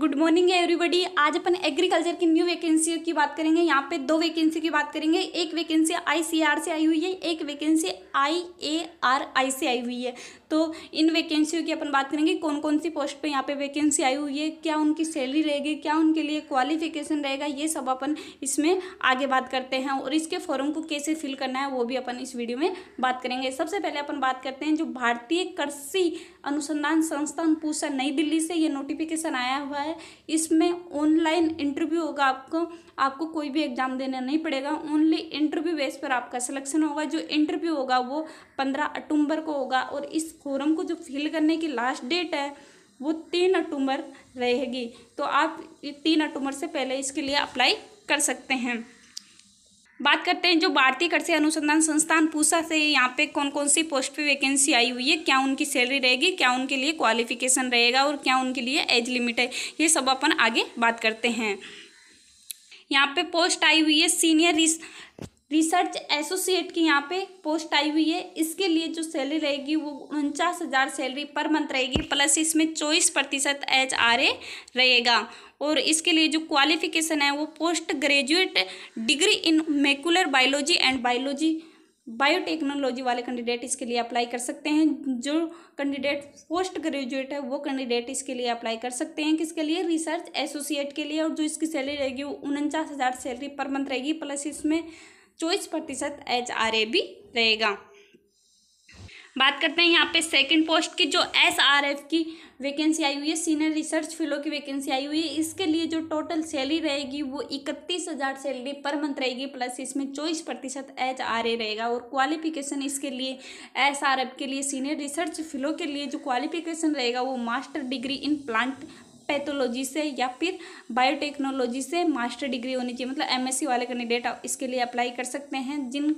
good morning everybody आज अपन agriculture की न्यू वैकेंसी की बात करेंगे यहाँ पे दो वैकेंसी की बात करेंगे एक वैकेंसी आई सी आर से आई हुई है एक वैकेंसी आई ए आर आई से आई हुई है तो इन वैकेंसियों की अपन बात करेंगे कौन कौन सी पोस्ट पे यहाँ पे वैकेंसी आई हुई है क्या उनकी सैलरी रहेगी क्या उनके लिए क्वालिफिकेशन रहेगा ये सब अपन इसमें आगे बात करते हैं और इसके फॉर्म को कैसे फिल करना है वो भी अपन इस वीडियो में बात करेंगे सबसे पहले अपन बात करते हैं जो भारतीय कृषि अनुसंधान संस्थान पूसा नई दिल्ली से ये नोटिफिकेशन आया हुआ है है इसमें ऑनलाइन इंटरव्यू होगा आपको आपको कोई भी एग्ज़ाम देना नहीं पड़ेगा ओनली इंटरव्यू बेस पर आपका सिलेक्शन होगा जो इंटरव्यू होगा वो पंद्रह अक्टूबर को होगा और इस फॉरम को जो फिल करने की लास्ट डेट है वो तीन अक्टूबर रहेगी तो आप तीन अक्टूबर से पहले इसके लिए अप्लाई कर सकते हैं बात करते हैं जो भारतीय कृषि अनुसंधान संस्थान पूसा से यहाँ पे कौन कौन सी पोस्ट पे वैकेंसी आई हुई है क्या उनकी सैलरी रहेगी क्या उनके लिए क्वालिफिकेशन रहेगा और क्या उनके लिए एज लिमिट है ये सब अपन आगे बात करते हैं यहाँ पे पोस्ट आई हुई है सीनियर रिस रिसर्च एसोसिएट की यहाँ पे पोस्ट आई हुई है इसके लिए जो सैलरी रहेगी वो उनचास हज़ार सैलरी पर मंथ रहेगी प्लस इसमें चौबीस प्रतिशत एच आर ए रहेगा और इसके लिए जो क्वालिफिकेशन है वो post graduate degree in molecular biology and biology biotechnology वाले कैंडिडेट इसके लिए अप्लाई कर सकते हैं जो कैंडिडेट पोस्ट ग्रेजुएट है वो कैंडिडेट इसके लिए अप्लाई कर सकते हैं किसके लिए रिसर्च एसोसिएट के लिए और जो इसकी सैलरी रहेगी वो उनचास हज़ार सैलरी पर मंथ रहेगी प्लस इसमें चौबीस प्रतिशत एच आर ए भी रहेगा बात करते हैं यहाँ पे सेकंड पोस्ट की जो एसआरएफ की वैकेंसी आई हुई है सीनियर रिसर्च फिलो की वैकेंसी आई हुई है इसके लिए जो टोटल सैलरी रहेगी वो इकतीस हज़ार सैलरी पर मंथ रहेगी प्लस इसमें चौबीस प्रतिशत एच आर ए रहेगा और क्वालिफिकेशन इसके लिए एस आर एफ के लिए सीनियर रिसर्च फिलो के लिए जो क्वालिफिकेशन रहेगा वो master degree in plant pathology से या फिर बायोटेक्नोलॉजी से मास्टर डिग्री होनी चाहिए मतलब एमएससी वाले कैंडिडेट इसके लिए अप्लाई कर सकते हैं जिन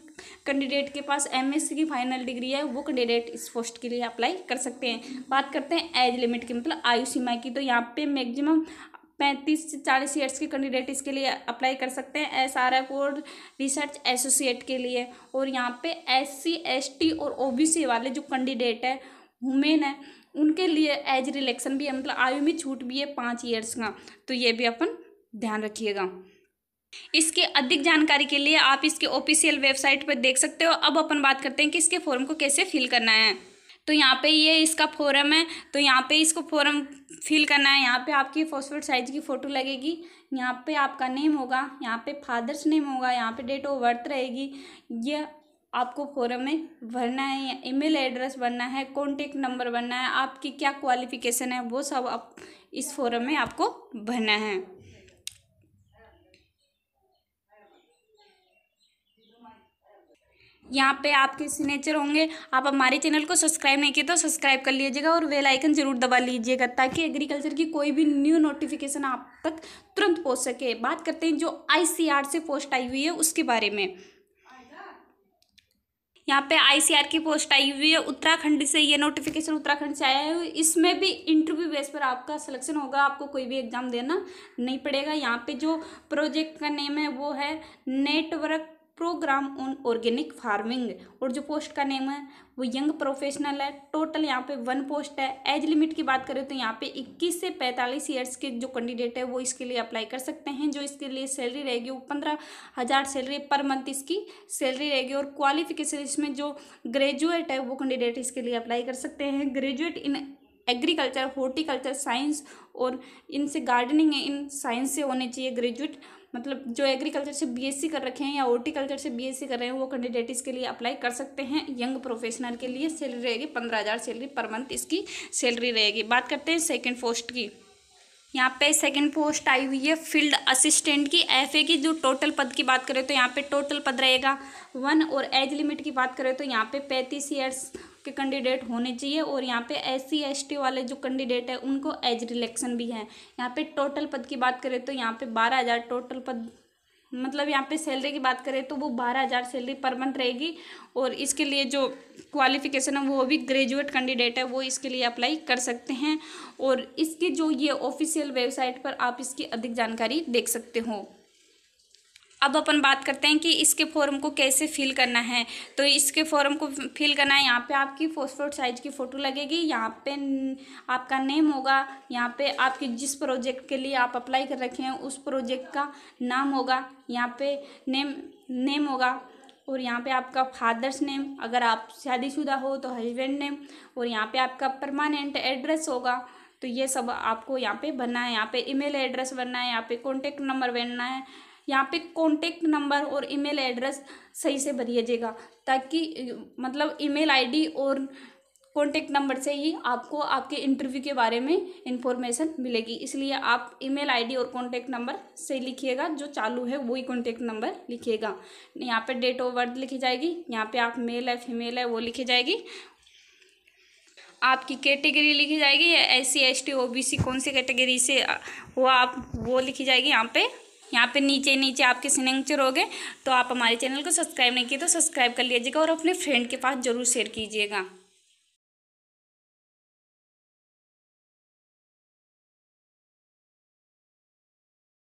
कैंडिडेट के पास एमएससी की फाइनल डिग्री है वो कैंडिडेट इस पोस्ट के लिए अप्लाई कर सकते हैं बात करते हैं एज लिमिट की मतलब आयु सीमा की तो यहाँ पे मैक्सिमम पैंतीस से चालीस ईयर्स के कैंडिडेट इसके लिए अप्लाई कर सकते हैं एस आर एफ और रिसर्च एसोसिएट के लिए और यहाँ पे एस सी एस टी और ओ बी सी वाले जो कैंडिडेट है वुमेन है उनके लिए एज रिलेक्शन भी है मतलब आयु में छूट भी है पाँच ईयर्स का तो ये भी अपन ध्यान रखिएगा इसके अधिक जानकारी के लिए आप इसके ऑफिशियल वेबसाइट पर देख सकते हो अब अपन बात करते हैं कि इसके फॉर्म को कैसे फिल करना है तो यहाँ पे ये इसका फॉरम है तो यहाँ पे इसको फॉरम फिल करना है यहाँ पे आपकी फॉस्फेट साइज की फ़ोटो लगेगी यहाँ पे आपका नेम होगा यहाँ पे फादर्स नेम होगा यहाँ पे डेट ऑफ बर्थ रहेगी ये आपको फॉरम में भरना है या ईमेल एड्रेस भरना है कॉन्टेक्ट नंबर भरना है आपकी क्या क्वालिफिकेशन है वो सब आप इस फॉरम में आपको भरना है यहाँ पे आपके सिग्नेचर होंगे आप हमारे चैनल को सब्सक्राइब नहीं किए तो सब्सक्राइब कर लीजिएगा और वेल आइकन जरूर दबा लीजिएगा ताकि एग्रीकल्चर की कोई भी न्यू नोटिफिकेशन आप तक तुरंत पहुँच सके बात करते हैं जो आईसीआर से पोस्ट आई हुई है उसके बारे में यहाँ पे आईसीआर की पोस्ट आई हुई है उत्तराखंड से ये नोटिफिकेशन उत्तराखंड से आया है इसमें भी इंटरव्यू बेस पर आपका सिलेक्शन होगा आपको कोई भी एग्ज़ाम देना नहीं पड़ेगा यहाँ पे जो प्रोजेक्ट का नेम है वो है network program on organic farming और जो पोस्ट का नेम है वो यंग प्रोफेशनल है टोटल यहाँ पे वन पोस्ट है एज लिमिट की बात करें तो यहाँ पे 21 से 45 ईयर्स के जो कैंडिडेट है वो इसके लिए अप्लाई कर सकते हैं जो इसके लिए सैलरी रहेगी वो पंद्रह हज़ार सैलरी पर मंथ इसकी सैलरी रहेगी और क्वालिफिकेशन इसमें जो ग्रेजुएट है वो कैंडिडेट इसके लिए अप्लाई कर सकते हैं graduate in agriculture horticulture science और इनसे गार्डनिंग है इन साइंस से होने चाहिए ग्रेजुएट मतलब जो एग्रीकल्चर से बीएससी कर रखे हैं या हॉर्टिकल्चर से बीएससी कर रहे हैं वो कैंडिडेट इसके लिए अप्लाई कर सकते हैं यंग प्रोफेशनल के लिए सैलरी रहेगी पंद्रह हज़ार सैलरी पर मंथ इसकी सैलरी रहेगी बात करते हैं सेकेंड पोस्ट की यहाँ पे सेकंड पोस्ट आई हुई है फील्ड असिस्टेंट की एफए की जो टोटल पद की बात करें तो यहाँ पे टोटल पद रहेगा वन और एज लिमिट की बात करें तो यहाँ पे पैंतीस ईयर्स के कैंडिडेट होने चाहिए और यहाँ पे एस सी वाले जो कैंडिडेट है उनको एज रिलेक्शन भी है यहाँ पे टोटल पद की बात करें तो यहाँ पे बारह हज़ार टोटल पद मतलब यहाँ पे सैलरी की बात करें तो वो बारह हज़ार सैलरी पर मंथ रहेगी और इसके लिए जो क्वालिफिकेशन है वो भी ग्रेजुएट कैंडिडेट है वो इसके लिए अप्लाई कर सकते हैं और इसकी जो ये ऑफिशियल वेबसाइट पर आप इसकी अधिक जानकारी देख सकते हो अब अपन बात करते हैं कि इसके फॉर्म को कैसे फिल करना है तो इसके फॉर्म को फिल करना है यहाँ पे आपकी फोस्फोट साइज की फ़ोटो लगेगी यहाँ पे आपका नेम होगा यहाँ पे आपके जिस प्रोजेक्ट के लिए आप अप्लाई कर रखे हैं उस प्रोजेक्ट का नाम होगा यहाँ पे नेम नेम होगा और यहाँ पे आपका फादर्स नेम अगर आप शादीशुदा हो तो हस्बैंड नेम और यहाँ पे आपका परमानेंट एड्रेस होगा तो ये सब आपको यहाँ पर भरना है यहाँ पे ई एड्रेस भरना है यहाँ पे कॉन्टेक्ट नंबर भरना है यहाँ पे कॉन्टेक्ट नंबर और ईमेल एड्रेस सही से भरिएगा ताकि मतलब ईमेल आईडी और कॉन्टेक्ट नंबर से ही आपको आपके इंटरव्यू के बारे में इन्फॉर्मेशन मिलेगी इसलिए आप ईमेल आईडी और कॉन्टेक्ट नंबर से लिखिएगा जो चालू है वही कॉन्टेक्ट नंबर लिखिएगा यहाँ पे डेट ऑफ बर्थ लिखी जाएगी यहाँ पे आप मेल है फीमेल है वो लिखी जाएगी आपकी कैटेगरी लिखी जाएगी S C S T O B C कौन सी कैटेगरी से हुआ आप वो लिखी जाएगी यहाँ पे यहाँ पे नीचे नीचे आपके सिग्नेचर हो गए तो आप हमारे चैनल को सब्सक्राइब नहीं किए तो सब्सक्राइब कर लीजिएगा और अपने फ्रेंड के पास ज़रूर शेयर कीजिएगा